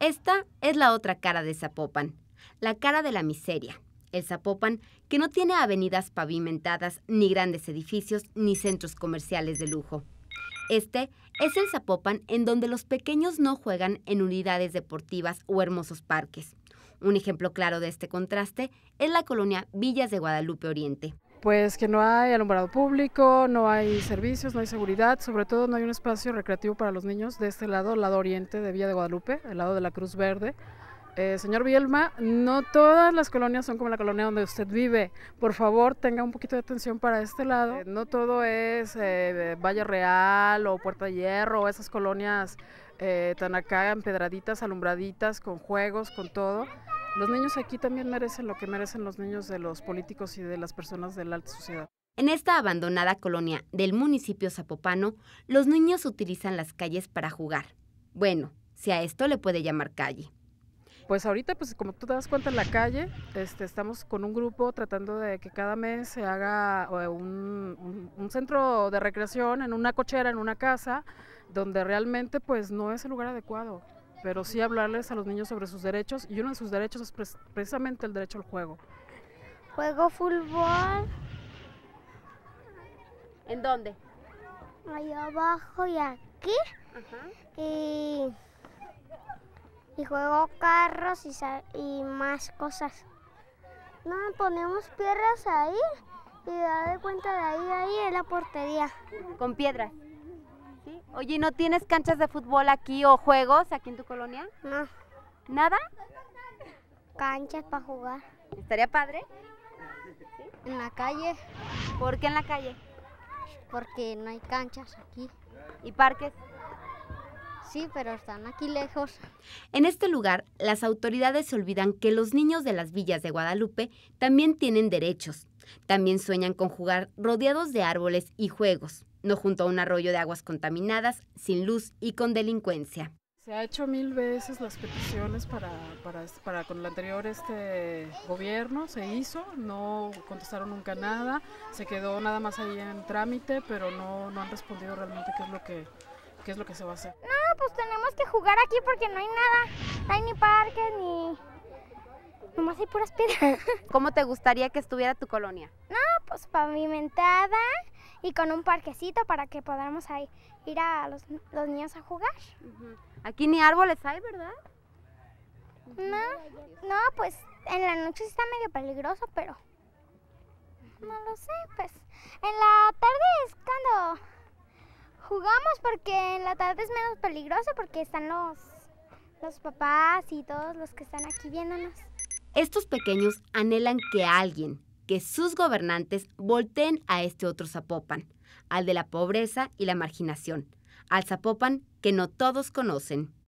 Esta es la otra cara de Zapopan, la cara de la miseria. El Zapopan, que no tiene avenidas pavimentadas, ni grandes edificios, ni centros comerciales de lujo. Este es el Zapopan en donde los pequeños no juegan en unidades deportivas o hermosos parques. Un ejemplo claro de este contraste es la colonia Villas de Guadalupe Oriente pues que no hay alumbrado público, no hay servicios, no hay seguridad, sobre todo no hay un espacio recreativo para los niños de este lado, el lado oriente de Villa de Guadalupe, el lado de la Cruz Verde. Eh, señor Bielma, no todas las colonias son como la colonia donde usted vive. Por favor, tenga un poquito de atención para este lado. Eh, no todo es eh, Valle Real o Puerta de Hierro esas colonias tan acá empedraditas, alumbraditas, con juegos, con todo. Los niños aquí también merecen lo que merecen los niños de los políticos y de las personas de la alta sociedad. En esta abandonada colonia del municipio zapopano, los niños utilizan las calles para jugar. Bueno, si a esto le puede llamar calle. Pues ahorita, pues como tú te das cuenta en la calle, este, estamos con un grupo tratando de que cada mes se haga un, un, centro de recreación en una cochera, en una casa, donde realmente pues no es el lugar adecuado pero sí hablarles a los niños sobre sus derechos y uno de sus derechos es precisamente el derecho al juego. Juego fútbol. ¿En dónde? Allá abajo y aquí. Y, juego carros y, más cosas. No, ponemos piedras ahí y da de cuenta de ahí, ahí es la portería. ¿Con piedras? Oye, ¿no tienes canchas de fútbol aquí o juegos aquí en tu colonia? No. ¿Nada? Canchas para jugar. ¿Estaría padre? ¿Sí? En la calle. ¿Por qué en la calle? Porque no hay canchas aquí. ¿Y parques? Sí, pero están aquí lejos. En este lugar, las autoridades se olvidan que los niños de las villas de Guadalupe también tienen derechos. También sueñan con jugar rodeados de árboles y juegos, no junto a un arroyo de aguas contaminadas, sin luz y con delincuencia. Se ha hecho mil veces las peticiones para, para, con el anterior este gobierno, se hizo, no contestaron nunca nada, se quedó nada más ahí en trámite, pero no, no han respondido realmente qué es lo que, qué es lo que se va a hacer pues tenemos que jugar aquí porque no hay nada. No hay ni parque ni... Nomás hay puras piedras. ¿Cómo te gustaría que estuviera tu colonia? No, pues pavimentada y con un parquecito para que podamos ahí ir a los, niños a jugar. Aquí ni árboles hay, ¿verdad? No, no, pues en la noche está medio peligroso, pero no lo sé, pues en la tarde Vamos, porque en la tarde es menos peligroso porque están los, los papás y todos los que están aquí viéndonos. Estos pequeños anhelan que alguien, que sus gobernantes volteen a este otro Zapopan, al de la pobreza y la marginación, al Zapopan que no todos conocen.